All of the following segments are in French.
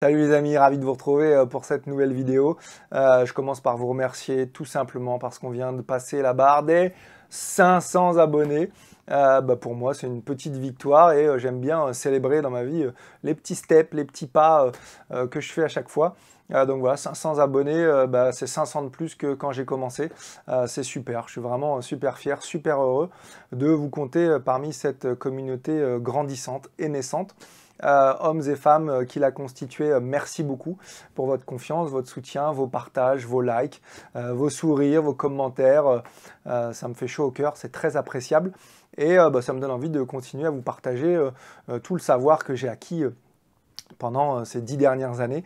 Salut les amis, ravi de vous retrouver euh, pour cette nouvelle vidéo. Euh, je commence par vous remercier tout simplement parce qu'on vient de passer la barre des 500 abonnés. Euh, bah, pour moi, c'est une petite victoire et j'aime bien célébrer dans ma vie les petits steps, les petits pas que je fais à chaque fois. donc voilà, 500 abonnés, bah, c'est 500 de plus que quand j'ai commencé. c'est super, je suis vraiment super fier, super heureux de vous compter parmi cette communauté grandissante et naissante. Euh, hommes et femmes euh, qui l'a constitué. Euh, merci beaucoup pour votre confiance, votre soutien, vos partages, vos likes, vos sourires, vos commentaires. ça me fait chaud au cœur, c'est très appréciable. Et bah, ça me donne envie de continuer à vous partager tout le savoir que j'ai acquis pendant euh, ces dix dernières années.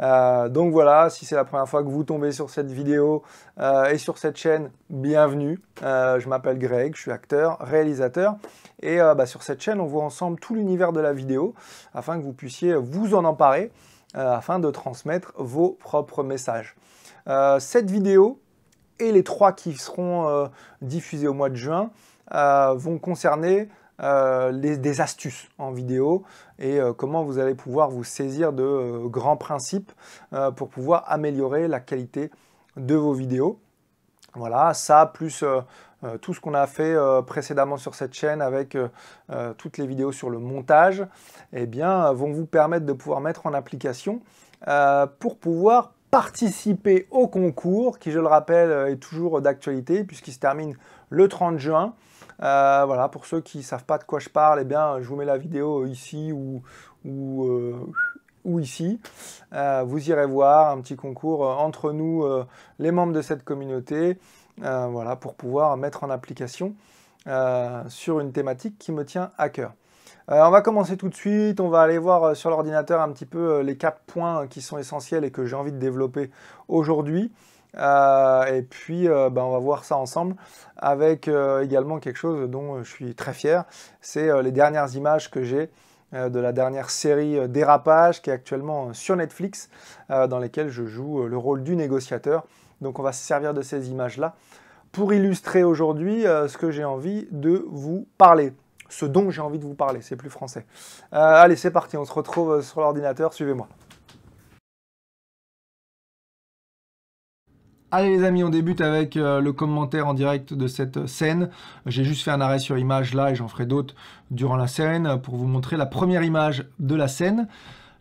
Euh, donc voilà, si c'est la première fois que vous tombez sur cette vidéo euh, et sur cette chaîne, bienvenue. je m'appelle Greg, je suis acteur, réalisateur. Et bah, sur cette chaîne, on voit ensemble tout l'univers de la vidéo afin que vous puissiez vous en emparer afin de transmettre vos propres messages. cette vidéo et les trois qui seront diffusées au mois de juin vont concerner euh, les, des astuces en vidéo et euh, comment vous allez pouvoir vous saisir de euh, grands principes pour pouvoir améliorer la qualité de vos vidéos. Voilà, ça plus tout ce qu'on a fait précédemment sur cette chaîne avec toutes les vidéos sur le montage, eh bien, vont vous permettre de pouvoir mettre en application pour pouvoir participer au concours qui, je le rappelle, est toujours d'actualité puisqu'il se termine le 30 juin. Euh, voilà, pour ceux qui ne savent pas de quoi je parle, eh bien, je vous mets la vidéo ici ou, euh, ici. Euh, vous irez voir un petit concours entre nous, les membres de cette communauté, voilà, pour pouvoir mettre en application sur une thématique qui me tient à cœur. on va commencer tout de suite, on va aller voir sur l'ordinateur un petit peu les quatre points qui sont essentiels et que j'ai envie de développer aujourd'hui. Euh, et puis, euh, ben, on va voir ça ensemble avec euh, également quelque chose dont je suis très fier. C'est les dernières images que j'ai de la dernière série Dérapage qui est actuellement sur Netflix, dans lesquelles je joue le rôle du négociateur. Donc, on va se servir de ces images-là pour illustrer aujourd'hui ce que j'ai envie de vous parler. Ce dont j'ai envie de vous parler, c'est plus français. allez, c'est parti, on se retrouve sur l'ordinateur, suivez-moi. Allez les amis, on débute avec euh, le commentaire en direct de cette scène. J'ai juste fait un arrêt sur image là et j'en ferai d'autres durant la scène pour vous montrer la première image de la scène.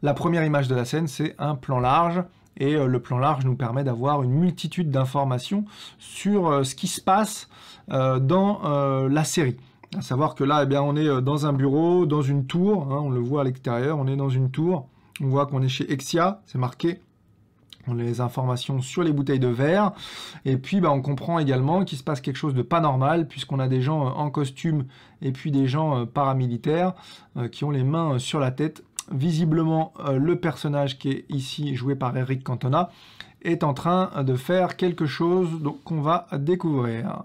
La première image de la scène, c'est un plan large. Et euh, le plan large nous permet d'avoir une multitude d'informations sur euh, ce qui se passe dans la série. A savoir que là, eh bien, on est dans un bureau, dans une tour. Hein, on le voit à l'extérieur, on est dans une tour. On voit qu'on est chez Exia, c'est marqué les informations sur les bouteilles de verre. Et puis bah, on comprend également qu'il se passe quelque chose de pas normal puisqu'on a des gens euh, en costume et puis des gens euh, paramilitaires euh, qui ont les mains sur la tête. Visiblement le personnage qui est ici joué par Eric Cantona est en train de faire quelque chose qu'on va découvrir.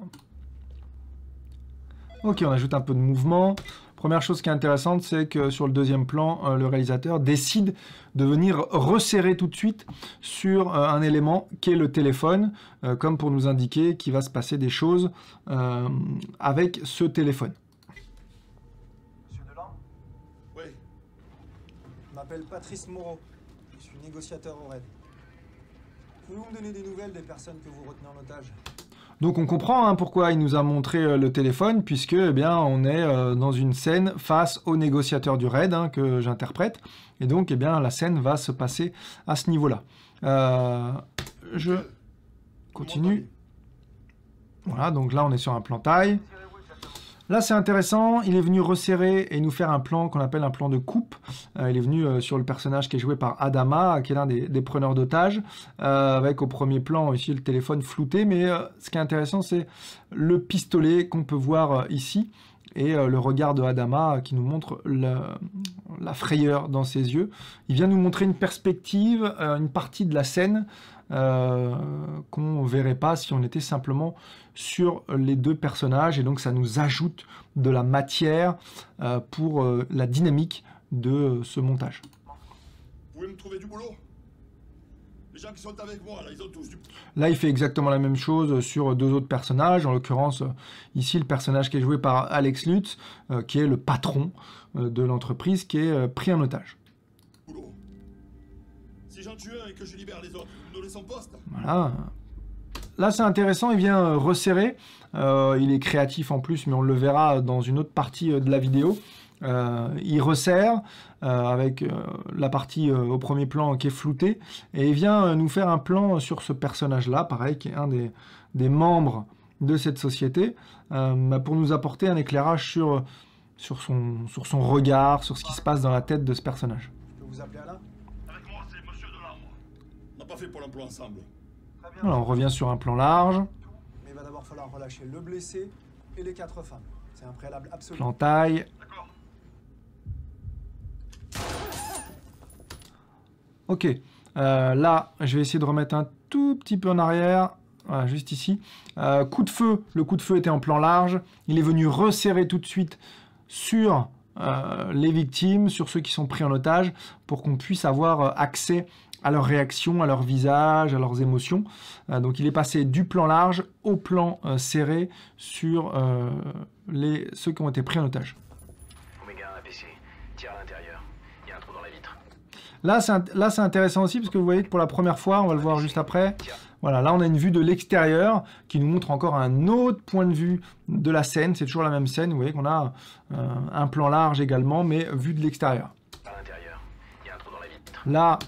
Ok, on ajoute un peu de mouvement. Première chose qui est intéressante, c'est que sur le deuxième plan, euh, le réalisateur décide de venir resserrer tout de suite sur euh, un élément qu'est le téléphone, euh, comme pour nous indiquer qu'il va se passer des choses avec ce téléphone. Monsieur Delan Oui. Je m'appelle Patrice Moreau. Je suis négociateur au RAID. Pouvez-vous me donner des nouvelles des personnes que vous retenez en otage donc on comprend hein, pourquoi il nous a montré euh, le téléphone, puisque eh bien, on est euh, dans une scène face au négociateur du raid hein, que j'interprète. Et donc eh bien, la scène va se passer à ce niveau-là. Euh, je continue. Voilà, donc là on est sur un plan taille. Là, c'est intéressant. Il est venu resserrer et nous faire un plan qu'on appelle un plan de coupe. Euh, il est venu euh, sur le personnage qui est joué par Adama, qui est l'un des, preneurs d'otages, euh, avec au premier plan ici le téléphone flouté. Mais ce qui est intéressant, c'est le pistolet qu'on peut voir ici et le regard de Adama qui nous montre la frayeur dans ses yeux. Il vient nous montrer une perspective, une partie de la scène euh, qu'on ne verrait pas si on était simplement sur les deux personnages. Et donc ça nous ajoute de la matière euh, pour euh, la dynamique de ce montage. me trouver du boulot les gens qui sont avec moi, là, ils ont tous du... Là, il fait exactement la même chose sur deux autres personnages. En l'occurrence, ici, le personnage qui est joué par Alex Lutz, qui est le patron de l'entreprise, qui est pris en otage. Si j'en hein, et que je libère les autres, nous poste. Voilà. Là, c'est intéressant, il vient euh, resserrer. Euh, il est créatif en plus, mais on le verra dans une autre partie euh, de la vidéo. il resserre avec la partie au premier plan qui est floutée. Et il vient nous faire un plan sur ce personnage-là, pareil, qui est un des, membres de cette société, pour nous apporter un éclairage sur, sur, son, sur son regard, sur ce qui se passe dans la tête de ce personnage. Je vous appeler Alain alors, on revient sur un plan large. Mais il va d'abord falloir relâcher le blessé et les quatre femmes. C'est un préalable absolu. Plan taille. Ok. Euh, là, je vais essayer de remettre un tout petit peu en arrière. Voilà, juste ici. Euh, coup de feu. Le coup de feu était en plan large. Il est venu resserrer tout de suite sur euh, les victimes, sur ceux qui sont pris en otage, pour qu'on puisse avoir accès à leurs réactions, à leur visage, à leurs émotions. Euh, donc il est passé du plan large au plan euh, serré sur euh, les, ceux qui ont été pris en otage. Là, c'est intéressant aussi parce que vous voyez que pour la première fois, on va le voir juste après. Voilà, là on a une vue de l'extérieur qui nous montre encore un autre point de vue de la scène. C'est toujours la même scène, vous voyez qu'on a un plan large également, mais vu de l'extérieur. Là,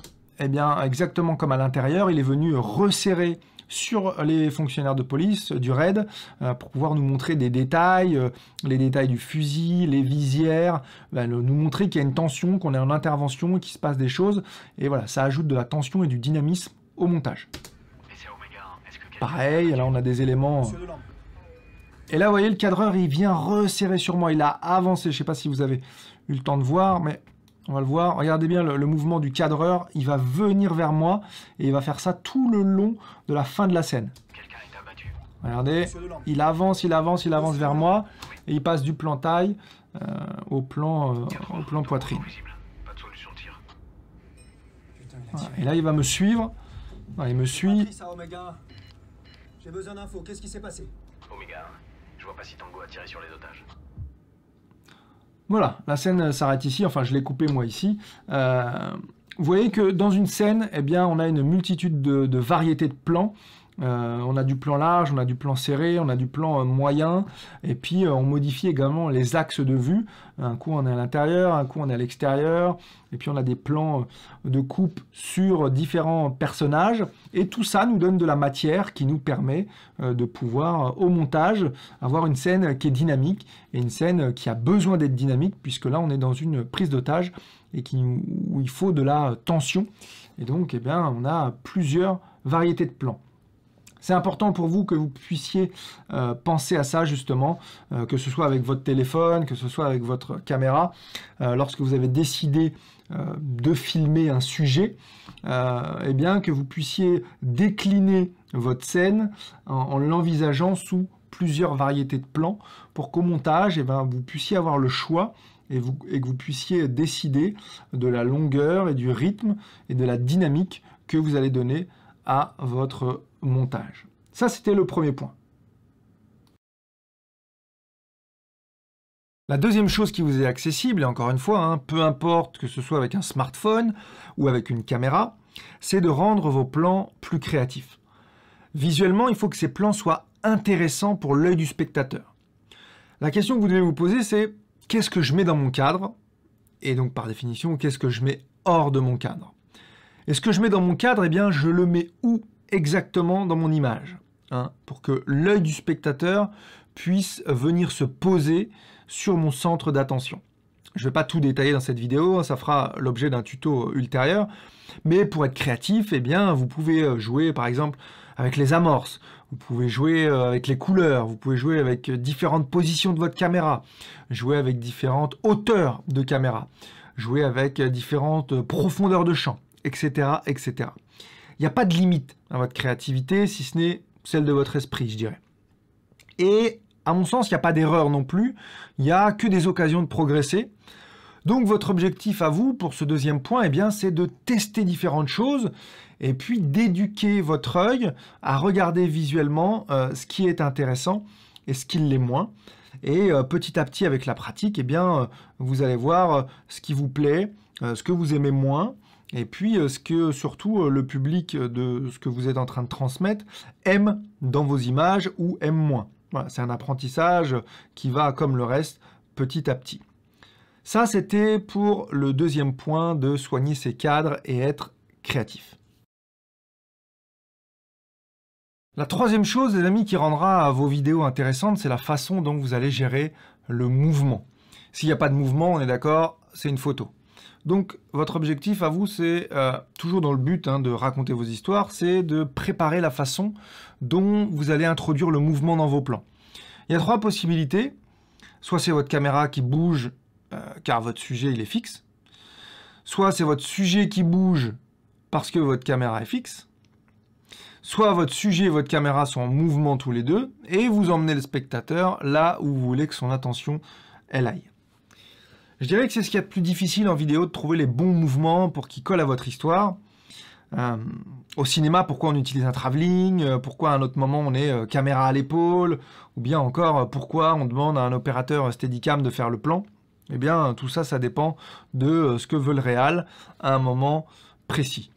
eh bien, exactement comme à l'intérieur, il est venu resserrer sur les fonctionnaires de police euh, du RAID euh, pour pouvoir nous montrer des détails, euh, les détails du fusil, les visières, bah, nous montrer qu'il y a une tension, qu'on est en intervention, qu'il se passe des choses. Et voilà, ça ajoute de la tension et du dynamisme au montage. Pareil, là on a des éléments... Et là, vous voyez, le cadreur, il vient resserrer sur moi, il a avancé, je ne sais pas si vous avez eu le temps de voir, mais on va le voir. Regardez bien le, mouvement du cadreur. Il va venir vers moi et il va faire ça tout le long de la fin de la scène. Regardez, il avance, il avance, il avance vers moi et il passe du plan taille euh, au, plan, euh, au plan poitrine. Et là, il va me suivre. il me suit. J'ai besoin d'infos. Qu'est-ce qui s'est passé Omega, je vois pas si Tango a tiré sur les otages. Voilà, la scène s'arrête ici, enfin je l'ai coupé moi ici. Euh, vous voyez que dans une scène, eh on a une multitude de variétés de plans euh, on a du plan large, on a du plan serré, on a du plan euh, moyen, et puis euh, on modifie également les axes de vue. Un coup on est à l'intérieur, un coup on est à l'extérieur, et puis on a des plans de coupe sur différents personnages, et tout ça nous donne de la matière qui nous permet de pouvoir au montage avoir une scène qui est dynamique, et une scène qui a besoin d'être dynamique, puisque là on est dans une prise d'otage, et qui, où il faut de la tension, et donc eh bien, on a plusieurs variétés de plans. C'est important pour vous que vous puissiez euh, penser à ça justement, euh, que ce soit avec votre téléphone, que ce soit avec votre caméra. Euh, lorsque vous avez décidé de filmer un sujet, et eh bien que vous puissiez décliner votre scène en, l'envisageant sous plusieurs variétés de plans pour qu'au montage, et eh bien, vous puissiez avoir le choix et, et que vous puissiez décider de la longueur et du rythme et de la dynamique que vous allez donner à votre montage. Ça, c'était le premier point. La deuxième chose qui vous est accessible, et encore une fois, hein, peu importe que ce soit avec un smartphone ou avec une caméra, c'est de rendre vos plans plus créatifs. Visuellement, il faut que ces plans soient intéressants pour l'œil du spectateur. La question que vous devez vous poser, c'est qu'est-ce que je mets dans mon cadre Et donc, par définition, qu'est-ce que je mets hors de mon cadre Et ce que je mets dans mon cadre, eh bien, je le mets où exactement dans mon image, hein, pour que l'œil du spectateur puisse venir se poser sur mon centre d'attention. Je ne vais pas tout détailler dans cette vidéo, hein, ça fera l'objet d'un tuto ultérieur. Mais pour être créatif, eh bien, vous pouvez euh, jouer par exemple avec les amorces, vous pouvez jouer euh, avec les couleurs, vous pouvez jouer avec euh, différentes positions de votre caméra, jouer avec différentes hauteurs de caméra, jouer avec différentes profondeurs de champ, etc. etc. Il n'y a pas de limite à votre créativité, si ce n'est celle de votre esprit, je dirais. Et à mon sens, il n'y a pas d'erreur non plus, il n'y a que des occasions de progresser. Donc votre objectif à vous pour ce deuxième point, eh bien, c'est de tester différentes choses et puis d'éduquer votre œil à regarder visuellement euh, ce qui est intéressant et ce qui l'est moins. Et euh, petit à petit, avec la pratique, eh bien, euh, vous allez voir ce qui vous plaît, ce que vous aimez moins, et puis, euh, ce que surtout euh, le public euh, de ce que vous êtes en train de transmettre aime dans vos images ou aime moins. c'est un apprentissage qui va, comme le reste, petit à petit. Ça, c'était pour le deuxième point de soigner ses cadres et être créatif. La troisième chose, les amis, qui rendra vos vidéos intéressantes, c'est la façon dont vous allez gérer le mouvement. S'il n'y a pas de mouvement, on est d'accord, c'est une photo. Donc votre objectif à vous, c'est euh, toujours dans le but hein, de raconter vos histoires, c'est de préparer la façon dont vous allez introduire le mouvement dans vos plans. Il y a trois possibilités. Soit c'est votre caméra qui bouge euh, car votre sujet il est fixe. Soit c'est votre sujet qui bouge parce que votre caméra est fixe. Soit votre sujet et votre caméra sont en mouvement tous les deux et vous emmenez le spectateur là où vous voulez que son attention aille. Je dirais que c'est ce qu'il y a de plus difficile en vidéo, de trouver les bons mouvements pour qu'ils collent à votre histoire. Euh, au cinéma, pourquoi on utilise un travelling euh, Pourquoi à un autre moment on est euh, caméra à l'épaule Ou bien encore, pourquoi on demande à un opérateur Steadicam de faire le plan Eh bien, tout ça, ça dépend de ce que veut le réal à un moment précis.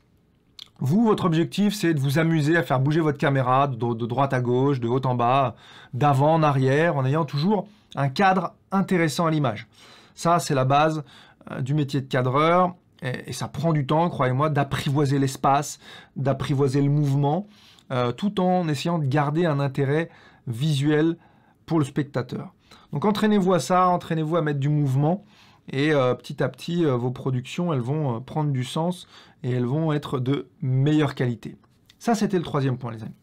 Vous, votre objectif, c'est de vous amuser à faire bouger votre caméra de droite à gauche, de haut en bas, d'avant en arrière, en ayant toujours un cadre intéressant à l'image. Ça, c'est la base euh, du métier de cadreur. Et, ça prend du temps, croyez-moi, d'apprivoiser l'espace, d'apprivoiser le mouvement, euh, tout en essayant de garder un intérêt visuel pour le spectateur. Donc entraînez-vous à ça, entraînez-vous à mettre du mouvement. Et euh, petit à petit, vos productions, elles vont prendre du sens et elles vont être de meilleure qualité. Ça, c'était le troisième point, les amis.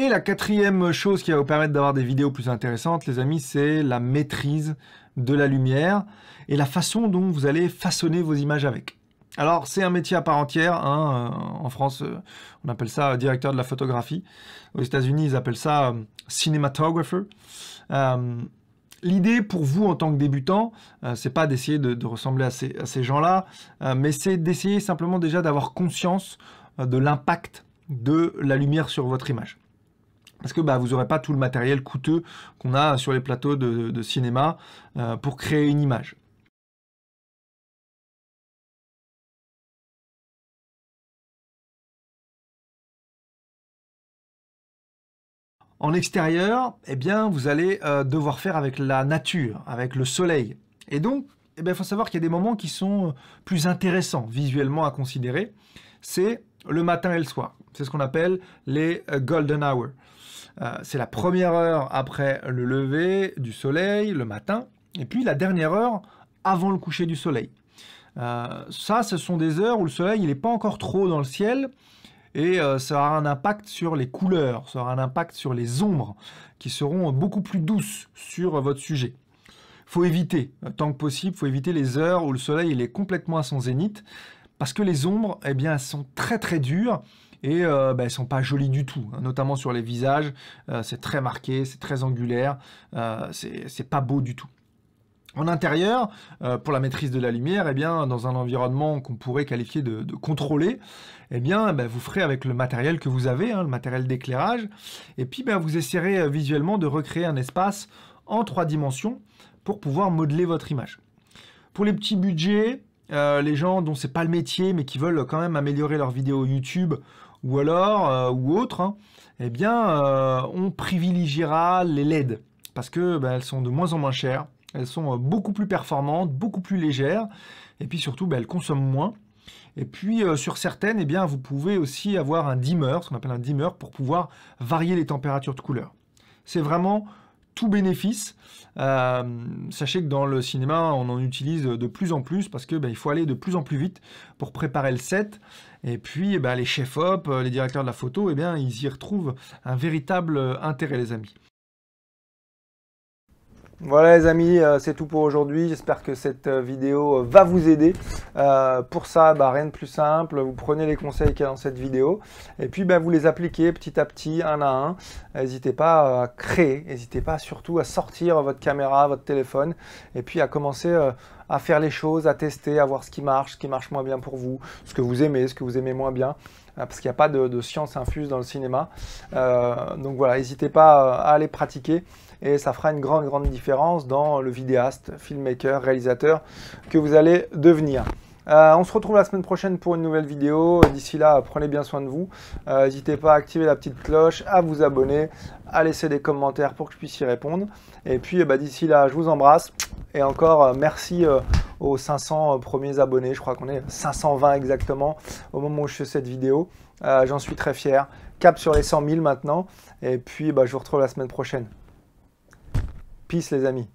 Et la quatrième chose qui va vous permettre d'avoir des vidéos plus intéressantes, les amis, c'est la maîtrise de la lumière et la façon dont vous allez façonner vos images avec. Alors, c'est un métier à part entière. Hein, euh, en France, euh, on appelle ça euh, directeur de la photographie. Aux États-Unis, ils appellent ça cinematographer. L'idée pour vous en tant que débutant, ce c'est pas d'essayer de, ressembler à ces, gens-là, mais c'est d'essayer simplement déjà d'avoir conscience de l'impact de la lumière sur votre image parce que bah, vous n'aurez pas tout le matériel coûteux qu'on a sur les plateaux de, cinéma euh, pour créer une image. En extérieur, eh bien, vous allez euh, devoir faire avec la nature, avec le soleil. Et donc, eh il faut savoir qu'il y a des moments qui sont euh, plus intéressants visuellement à considérer. C'est le matin et le soir. C'est ce qu'on appelle les golden hours. Euh, c'est la première heure après le lever du soleil, le matin, et puis la dernière heure avant le coucher du soleil. Euh, ça, ce sont des heures où le soleil n'est pas encore trop dans le ciel, et euh, ça aura un impact sur les couleurs, ça aura un impact sur les ombres, qui seront beaucoup plus douces sur votre sujet faut éviter, tant que possible, faut éviter les heures où le soleil il est complètement à son zénith, parce que les ombres, eh bien, sont très très dures et euh, ben, elles bah, sont pas jolies du tout, hein, notamment sur les visages. Euh, c'est très marqué, c'est très angulaire, euh, c'est pas beau du tout. En intérieur, pour la maîtrise de la lumière, et eh bien, dans un environnement qu'on pourrait qualifier de, contrôlé, eh bien, ben, vous ferez avec le matériel que vous avez, hein, le matériel d'éclairage, et puis ben, vous essaierez visuellement de recréer un espace en trois dimensions pour pouvoir modeler votre image. Pour les petits budgets, les gens dont c'est pas le métier mais qui veulent quand même améliorer leurs vidéos YouTube ou alors, euh, ou autre, hein, eh bien, euh, on privilégiera les LED parce que bah, elles sont de moins en moins chères, elles sont euh, beaucoup plus performantes, beaucoup plus légères, et puis surtout, bah, elles consomment moins. Et puis sur certaines, eh bien, vous pouvez aussi avoir un dimmer, ce qu'on appelle un dimmer, pour pouvoir varier les températures de couleur. C'est vraiment tout bénéfice. sachez que dans le cinéma, on en utilise de plus en plus parce qu'il bah, faut aller de plus en plus vite pour préparer le set. Et puis, eh ben, les chefs-op, euh, les directeurs de la photo, eh bien, ils y retrouvent un véritable euh, intérêt, les amis. Voilà les amis, euh, c'est tout pour aujourd'hui. J'espère que cette vidéo va vous aider. pour ça, bah, rien de plus simple. Vous prenez les conseils qu'il y a dans cette vidéo et puis bah, vous les appliquez petit à petit, un à un. N'hésitez pas à créer, n'hésitez pas surtout à sortir votre caméra, votre téléphone et puis à commencer à faire les choses, à tester, à voir ce qui marche, ce qui marche moins bien pour vous, ce que vous aimez, ce que vous aimez moins bien, euh, parce qu'il n'y a pas de, science infuse dans le cinéma. Euh, donc voilà, n'hésitez pas euh, à aller pratiquer et ça fera une grande, grande différence dans le vidéaste, filmmaker, réalisateur que vous allez devenir. Euh, on se retrouve la semaine prochaine pour une nouvelle vidéo. D'ici là, prenez bien soin de vous. Euh, n'hésitez pas à activer la petite cloche, à vous abonner, à laisser des commentaires pour que je puisse y répondre. Et puis, euh, bah, d'ici là, je vous embrasse. Et encore, merci aux 500 premiers abonnés. Je crois qu'on est 520 exactement au moment où je fais cette vidéo. J'en suis très fier. Cap sur les 100 000 maintenant. Et puis, bah, je vous retrouve la semaine prochaine. Peace les amis.